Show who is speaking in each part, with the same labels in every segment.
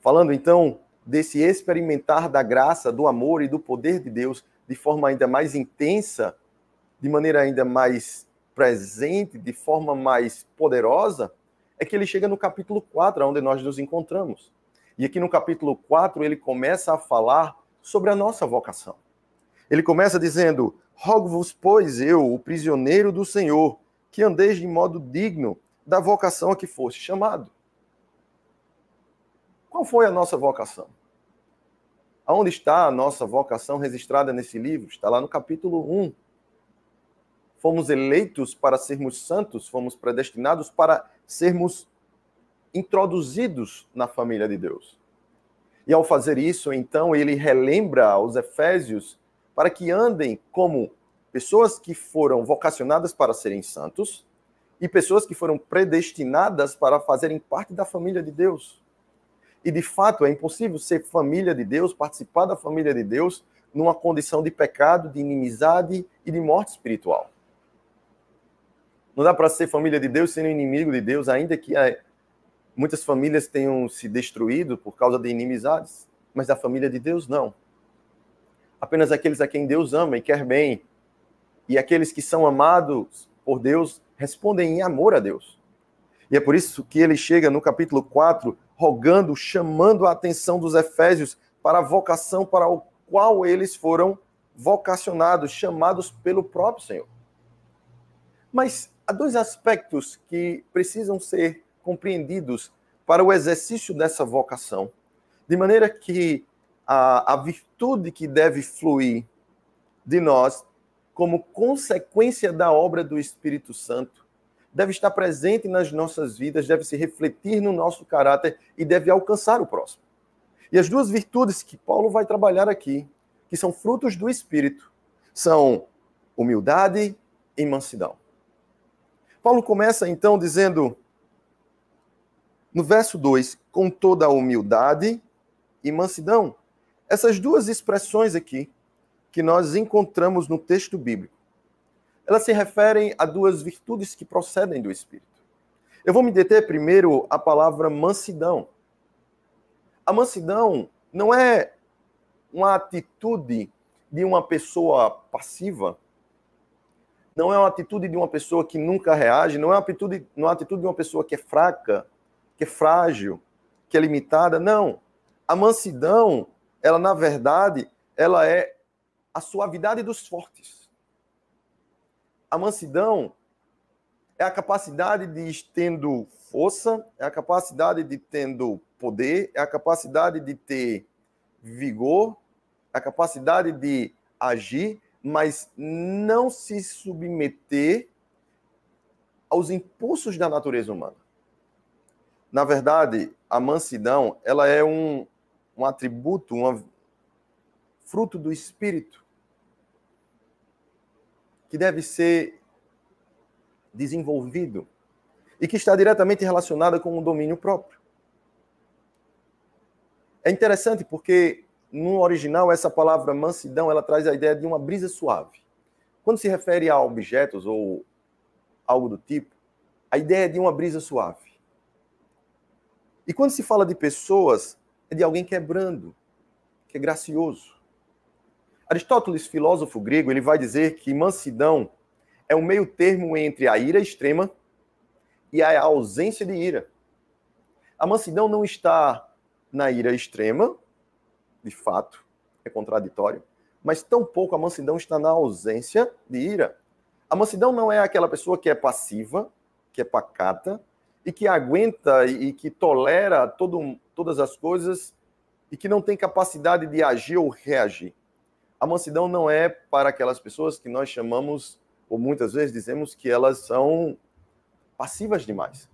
Speaker 1: Falando então desse experimentar da graça, do amor e do poder de Deus de forma ainda mais intensa, de maneira ainda mais presente, de forma mais poderosa, é que ele chega no capítulo 4, onde nós nos encontramos. E aqui no capítulo 4 ele começa a falar sobre a nossa vocação. Ele começa dizendo: Rogo-vos, pois eu, o prisioneiro do Senhor, que andeis de modo digno da vocação a que foste chamado. Qual foi a nossa vocação? Aonde está a nossa vocação registrada nesse livro? Está lá no capítulo 1. Fomos eleitos para sermos santos, fomos predestinados para sermos introduzidos na família de Deus. E ao fazer isso, então, ele relembra aos Efésios para que andem como pessoas que foram vocacionadas para serem santos e pessoas que foram predestinadas para fazerem parte da família de Deus. E de fato é impossível ser família de Deus, participar da família de Deus, numa condição de pecado, de inimizade e de morte espiritual. Não dá para ser família de Deus sendo inimigo de Deus, ainda que é, muitas famílias tenham se destruído por causa de inimizades, mas a família de Deus não. Apenas aqueles a quem Deus ama e quer bem, e aqueles que são amados por Deus respondem em amor a Deus. E é por isso que ele chega no capítulo 4 rogando, chamando a atenção dos efésios para a vocação para o qual eles foram vocacionados, chamados pelo próprio Senhor. Mas há dois aspectos que precisam ser compreendidos para o exercício dessa vocação, de maneira que a, a virtude que deve fluir de nós como consequência da obra do Espírito Santo deve estar presente nas nossas vidas, deve se refletir no nosso caráter e deve alcançar o próximo. E as duas virtudes que Paulo vai trabalhar aqui, que são frutos do Espírito, são humildade e mansidão. Paulo começa então dizendo, no verso 2, com toda a humildade e mansidão. Essas duas expressões aqui que nós encontramos no texto bíblico elas se referem a duas virtudes que procedem do Espírito. Eu vou me deter primeiro à palavra mansidão. A mansidão não é uma atitude de uma pessoa passiva, não é uma atitude de uma pessoa que nunca reage, não é uma atitude, não é uma atitude de uma pessoa que é fraca, que é frágil, que é limitada, não. A mansidão, ela na verdade, ela é a suavidade dos fortes a mansidão é a capacidade de tendo força, é a capacidade de tendo poder, é a capacidade de ter vigor, é a capacidade de agir, mas não se submeter aos impulsos da natureza humana. Na verdade, a mansidão, ela é um, um atributo, um fruto do espírito que deve ser desenvolvido e que está diretamente relacionada com o domínio próprio. É interessante porque no original essa palavra mansidão ela traz a ideia de uma brisa suave. Quando se refere a objetos ou algo do tipo, a ideia é de uma brisa suave. E quando se fala de pessoas, é de alguém que é brando, que é gracioso. Aristóteles, filósofo grego, ele vai dizer que mansidão é o meio termo entre a ira extrema e a ausência de ira. A mansidão não está na ira extrema, de fato, é contraditório, mas tampouco a mansidão está na ausência de ira. A mansidão não é aquela pessoa que é passiva, que é pacata e que aguenta e que tolera todo, todas as coisas e que não tem capacidade de agir ou reagir. A mansidão não é para aquelas pessoas que nós chamamos, ou muitas vezes dizemos que elas são passivas demais.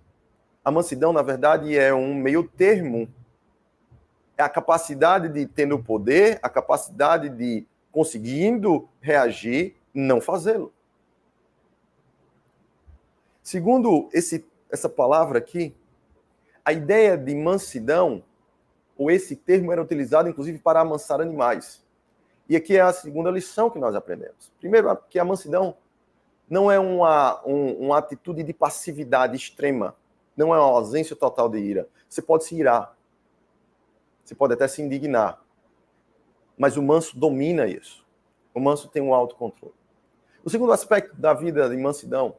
Speaker 1: A mansidão, na verdade, é um meio termo. É a capacidade de, tendo poder, a capacidade de, conseguindo reagir, não fazê-lo. Segundo esse, essa palavra aqui, a ideia de mansidão, ou esse termo era utilizado inclusive para amansar animais. E aqui é a segunda lição que nós aprendemos. Primeiro, que a mansidão não é uma, um, uma atitude de passividade extrema, não é uma ausência total de ira. Você pode se irar, você pode até se indignar, mas o manso domina isso. O manso tem um autocontrole. O segundo aspecto da vida de mansidão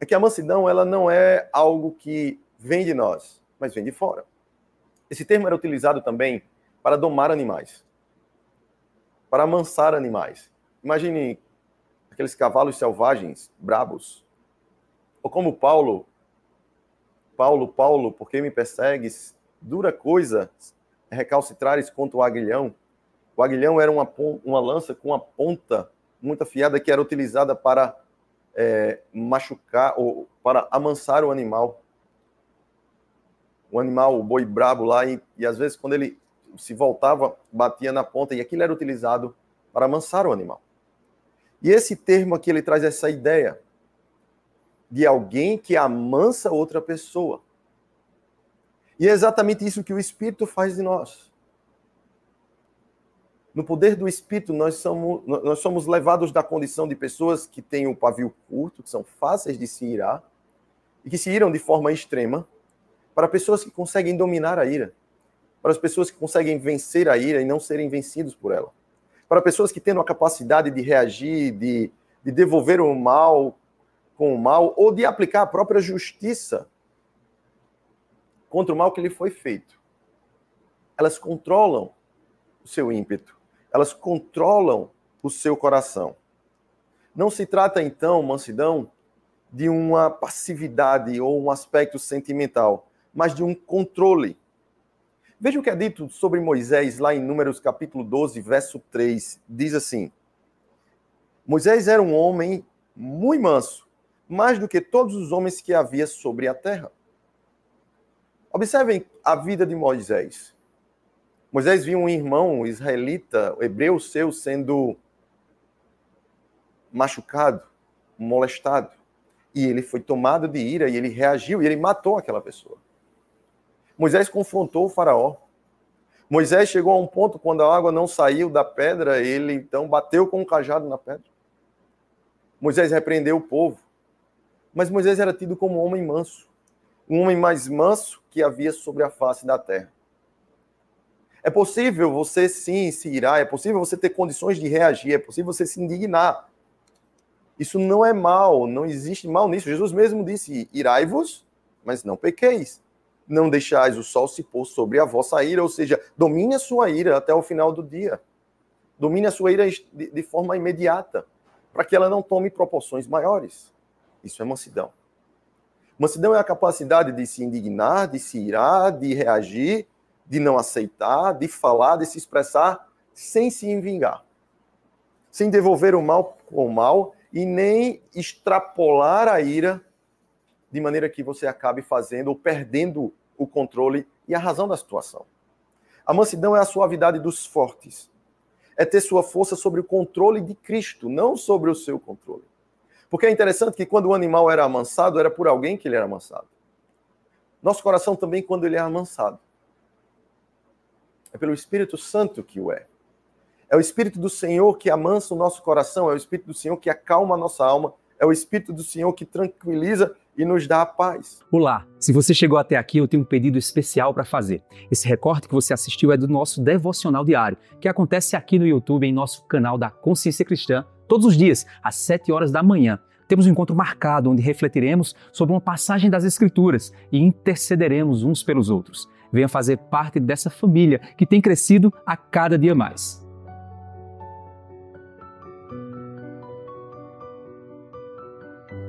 Speaker 1: é que a mansidão ela não é algo que vem de nós, mas vem de fora. Esse termo era utilizado também para domar animais para amansar animais. Imagine aqueles cavalos selvagens, brabos. Ou como Paulo, Paulo, Paulo, por que me persegues? Dura coisa recalcitrares contra o aguilhão. O aguilhão era uma, uma lança com uma ponta muito afiada que era utilizada para é, machucar ou para amansar o animal. O animal, o boi brabo lá, e, e às vezes quando ele se voltava, batia na ponta, e aquilo era utilizado para amansar o animal. E esse termo aqui, ele traz essa ideia de alguém que amansa outra pessoa. E é exatamente isso que o Espírito faz de nós. No poder do Espírito, nós somos, nós somos levados da condição de pessoas que têm o pavio curto, que são fáceis de se irar, e que se iram de forma extrema, para pessoas que conseguem dominar a ira para as pessoas que conseguem vencer a ira e não serem vencidos por ela, para pessoas que têm a capacidade de reagir, de, de devolver o mal com o mal ou de aplicar a própria justiça contra o mal que lhe foi feito. Elas controlam o seu ímpeto, elas controlam o seu coração. Não se trata então, mansidão, de uma passividade ou um aspecto sentimental, mas de um controle Veja o que é dito sobre Moisés lá em Números capítulo 12, verso 3. Diz assim: Moisés era um homem muito manso, mais do que todos os homens que havia sobre a terra. Observem a vida de Moisés. Moisés viu um irmão israelita, hebreu seu, sendo machucado, molestado. E ele foi tomado de ira e ele reagiu e ele matou aquela pessoa. Moisés confrontou o faraó. Moisés chegou a um ponto quando a água não saiu da pedra, ele então bateu com o um cajado na pedra. Moisés repreendeu o povo. Mas Moisés era tido como um homem manso, um homem mais manso que havia sobre a face da terra. É possível você sim se irar, é possível você ter condições de reagir, é possível você se indignar. Isso não é mal, não existe mal nisso. Jesus mesmo disse: irai-vos, mas não pequeis não deixais o sol se pôr sobre a vossa ira, ou seja, domine a sua ira até o final do dia. Domine a sua ira de, de forma imediata, para que ela não tome proporções maiores. Isso é mansidão. Mansidão é a capacidade de se indignar, de se irar, de reagir, de não aceitar, de falar, de se expressar sem se vingar. Sem devolver o mal com o mal e nem extrapolar a ira de maneira que você acabe fazendo ou perdendo o controle e a razão da situação. A mansidão é a suavidade dos fortes. É ter sua força sobre o controle de Cristo, não sobre o seu controle. Porque é interessante que quando o animal era amansado, era por alguém que ele era amansado. Nosso coração também, quando ele é amansado, é pelo Espírito Santo que o é. É o Espírito do Senhor que amansa o nosso coração, é o Espírito do Senhor que acalma a nossa alma, é o Espírito do Senhor que tranquiliza e nos dá a paz. Olá, se você chegou até aqui, eu tenho um pedido especial para fazer. Esse recorte que você assistiu é do nosso devocional diário, que acontece aqui no YouTube, em nosso canal da Consciência Cristã, todos os dias, às 7 horas da manhã. Temos um encontro marcado onde refletiremos sobre uma passagem das Escrituras e intercederemos uns pelos outros. Venha fazer parte dessa família que tem crescido a cada dia mais.